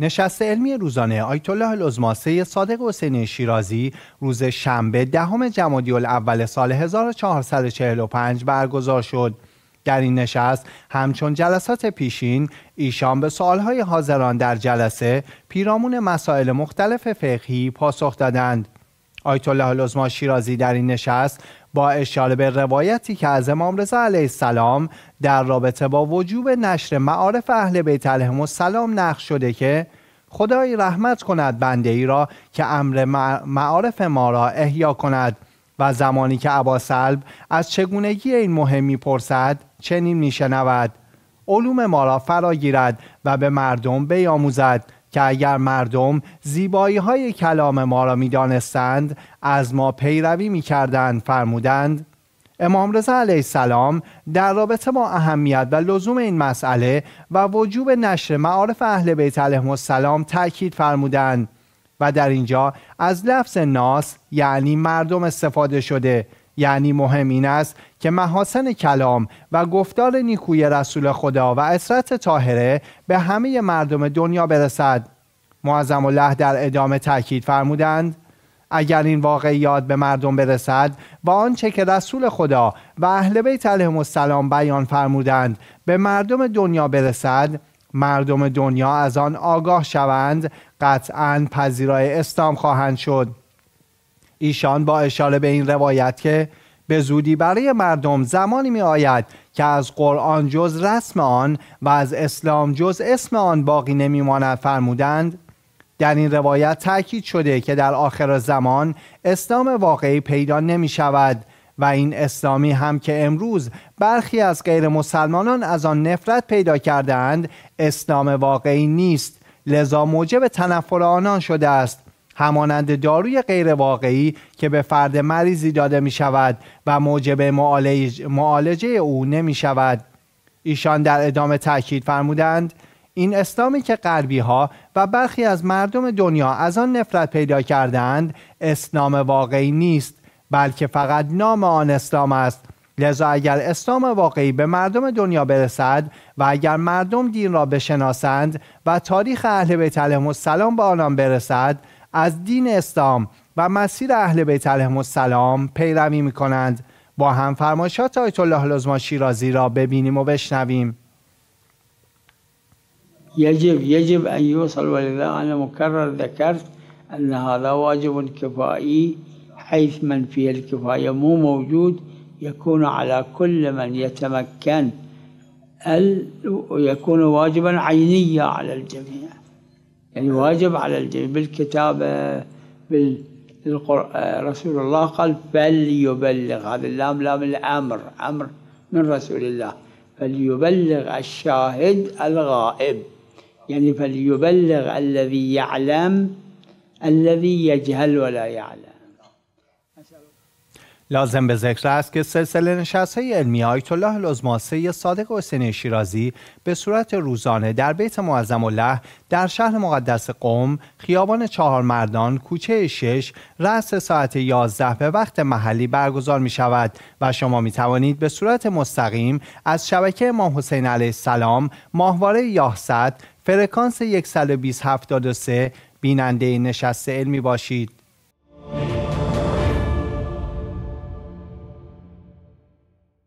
نشست علمی روزانه آیت الله العظما صادق حسینی شیرازی روز شنبه دهم جمادی اول سال 1445 برگزار شد در این نشست همچون جلسات پیشین ایشان به سوالهای حاضران در جلسه پیرامون مسائل مختلف فقهی پاسخ دادند آیت الله العظما شیرازی در این نشست با اشاره به روایتی که از امام رضا علیه السلام در رابطه با وجوب نشر معارف اهل بیت علیهم السلام نقش شده که خدای رحمت کند بنده ای را که امر معارف ما را احیا کند و زمانی که عبا سلب از چگونگی این مهم میپرسد چنین میشنود علوم ما را فرا گیرد و به مردم بیاموزد که اگر مردم زیبایی های کلام ما را می دانستند، از ما پیروی می کردند فرمودند امام رضا علیه السلام در رابطه با اهمیت و لزوم این مسئله و وجوب نشر معارف اهل بیت علیهم السلام تاکید فرمودند و در اینجا از لفظ ناس یعنی مردم استفاده شده یعنی مهم این است که محاسن کلام و گفتار نیکوی رسول خدا و اسرت طاهره به همه مردم دنیا برسد معظم الله در ادامه تاکید فرمودند اگر این واقعیات به مردم برسد و آنچه که رسول خدا و اهل بیت علیهم السلام بیان فرمودند به مردم دنیا برسد مردم دنیا از آن آگاه شوند قطعا پذیرای اسلام خواهند شد ایشان با اشاره به این روایت که به زودی برای مردم زمانی می آید که از قرآن جز رسم آن و از اسلام جز اسم آن باقی نمی ماند فرمودند در این روایت تاکید شده که در آخر زمان اسلام واقعی پیدا نمی شود و این اسلامی هم که امروز برخی از غیر مسلمانان از آن نفرت پیدا کردند اسلام واقعی نیست لذا موجب تنفر آنان شده است همانند داروی غیر واقعی که به فرد مریضی داده می شود و موجب معالجه او نمی شود ایشان در ادامه تاکید فرمودند این اسلامی که غربی ها و برخی از مردم دنیا از آن نفرت پیدا کردند اسلام واقعی نیست بلکه فقط نام آن اسلام است لذا اگر اسلام واقعی به مردم دنیا برسد و اگر مردم دین را بشناسند و تاریخ اهل بیت علیهم السلام به آنان برسد از دین اسلام و مسیر اهل بیت علیهم السلام پیروی می با هم فرمایشات آیت الله لزما شیرازی را ببینیم و بشنویم یجب یجب ان یوصل ولذا انا مکرر ذکرت ان هذا واجب کفایی حيث من فی الكفاية مو موجود يكون على كل من يتمكن يكون واجبا عينيا على الجميع يعني واجب على الجميع بالكتابة بالقرآن رسول الله قال فليبلغ هذا اللام لام الأمر أمر من رسول الله فليبلغ الشاهد الغائب يعني فليبلغ الذي يعلم الذي يجهل ولا يعلم لازم به ذکر است که سلسله نشست های علمی آیت الله لزماسه صادق حسین شیرازی به صورت روزانه در بیت معظم الله در شهر مقدس قوم خیابان چهار مردان کوچه شش رأس ساعت یازده به وقت محلی برگزار می شود و شما می توانید به صورت مستقیم از شبکه امام حسین علیه السلام ماهواره یاهصد فرکانس 12073 بیننده نشست علمی باشید